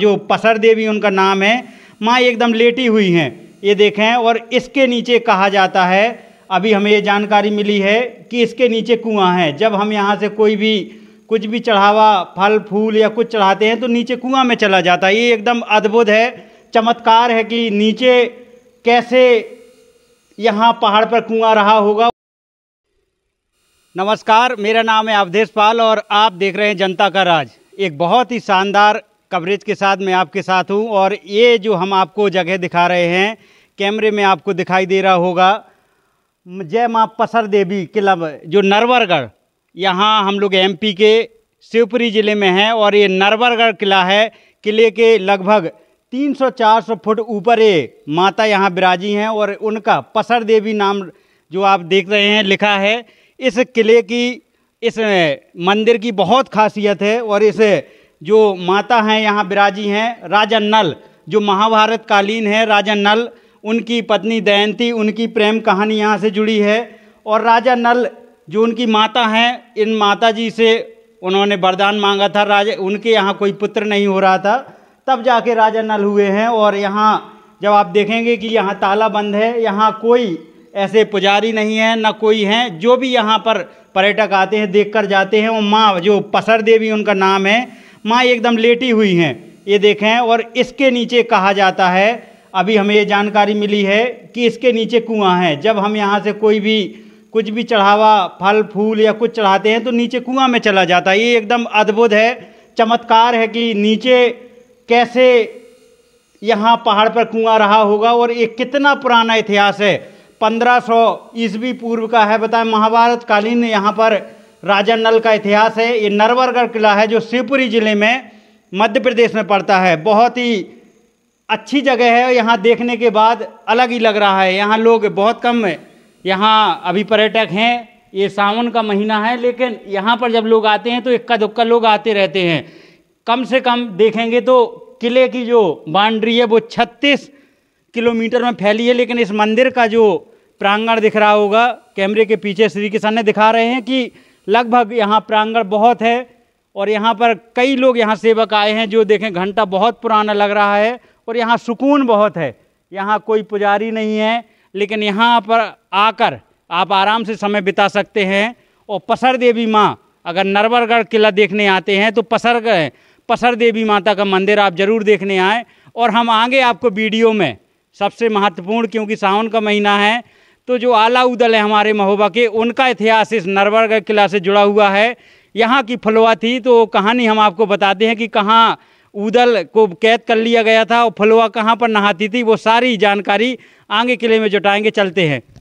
जो पसर देवी उनका नाम है माँ एकदम लेटी हुई हैं ये देखें और इसके नीचे कहा जाता है अभी हमें ये जानकारी मिली है कि इसके नीचे कुआं है जब हम यहाँ से कोई भी कुछ भी चढ़ावा फल फूल या कुछ चढ़ाते हैं तो नीचे कुआं में चला जाता है ये एकदम अद्भुत है चमत्कार है कि नीचे कैसे यहाँ पहाड़ पर कुआं रहा होगा नमस्कार मेरा नाम है अवधेश पाल और आप देख रहे हैं जनता का राज एक बहुत ही शानदार कवरेज के साथ मैं आपके साथ हूँ और ये जो हम आपको जगह दिखा रहे हैं कैमरे में आपको दिखाई दे रहा होगा जय माँ पसर देवी क्लब जो नरवरगढ़ यहाँ हम लोग एमपी के शिवपुरी ज़िले में हैं और ये नरवरगढ़ किला है किले के लगभग 300-400 फुट ऊपर ये माता यहाँ विराजी हैं और उनका पसर देवी नाम जो आप देख रहे हैं लिखा है इस किले की इस मंदिर की बहुत खासियत है और इस जो माता हैं यहाँ विराजी हैं राजा नल जो महाभारत कालीन है राजा नल उनकी पत्नी दयंती उनकी प्रेम कहानी यहाँ से जुड़ी है और राजा नल जो उनकी माता हैं इन माता जी से उन्होंने वरदान मांगा था राजा उनके यहाँ कोई पुत्र नहीं हो रहा था तब जाके राजा नल हुए हैं और यहाँ जब आप देखेंगे कि यहाँ ताला बंद है यहाँ कोई ऐसे पुजारी नहीं है ना कोई हैं जो भी यहाँ पर पर्यटक आते हैं देख कर जाते हैं वो माँ जो पसर देवी उनका नाम है माँ एकदम लेटी हुई हैं ये देखें और इसके नीचे कहा जाता है अभी हमें ये जानकारी मिली है कि इसके नीचे कुआं है जब हम यहाँ से कोई भी कुछ भी चढ़ावा फल फूल या कुछ चढ़ाते हैं तो नीचे कुआं में चला जाता है ये एकदम अद्भुत है चमत्कार है कि नीचे कैसे यहाँ पहाड़ पर कुआं रहा होगा और ये कितना पुराना इतिहास है 1500 ईस्वी पूर्व का है बताएं महाभारत कालीन यहाँ पर राजा नल का इतिहास है ये नरवरगढ़ किला है जो शिवपुरी ज़िले में मध्य प्रदेश में पड़ता है बहुत ही अच्छी जगह है यहाँ देखने के बाद अलग ही लग रहा है यहाँ लोग बहुत कम यहाँ अभी पर्यटक हैं ये सावन का महीना है लेकिन यहाँ पर जब लोग आते हैं तो इक्का दुक्का लोग आते रहते हैं कम से कम देखेंगे तो किले की जो बाउंड्री है वो 36 किलोमीटर में फैली है लेकिन इस मंदिर का जो प्रांगण दिख रहा होगा कैमरे के पीछे श्री किशन ने दिखा रहे हैं कि लगभग यहाँ प्रांगण बहुत है और यहाँ पर कई लोग यहाँ सेवक आए हैं जो देखें घंटा बहुत पुराना लग रहा है और यहाँ सुकून बहुत है यहाँ कोई पुजारी नहीं है लेकिन यहाँ पर आकर आप आराम से समय बिता सकते हैं और पसर देवी माँ अगर नरवरगढ़ किला देखने आते हैं तो पसर पसर देवी माता का मंदिर आप ज़रूर देखने आएँ और हम आगे आपको वीडियो में सबसे महत्वपूर्ण क्योंकि सावन का महीना है तो जो आला उदल है हमारे महोबा के उनका इतिहास इस नरवरगढ़ किला से जुड़ा हुआ है यहाँ की फलवा थी तो कहानी हम आपको बताते हैं कि कहाँ उदल को कैद कर लिया गया था और फलवा कहाँ पर नहाती थी वो सारी जानकारी आगे किले में जुटाएंगे चलते हैं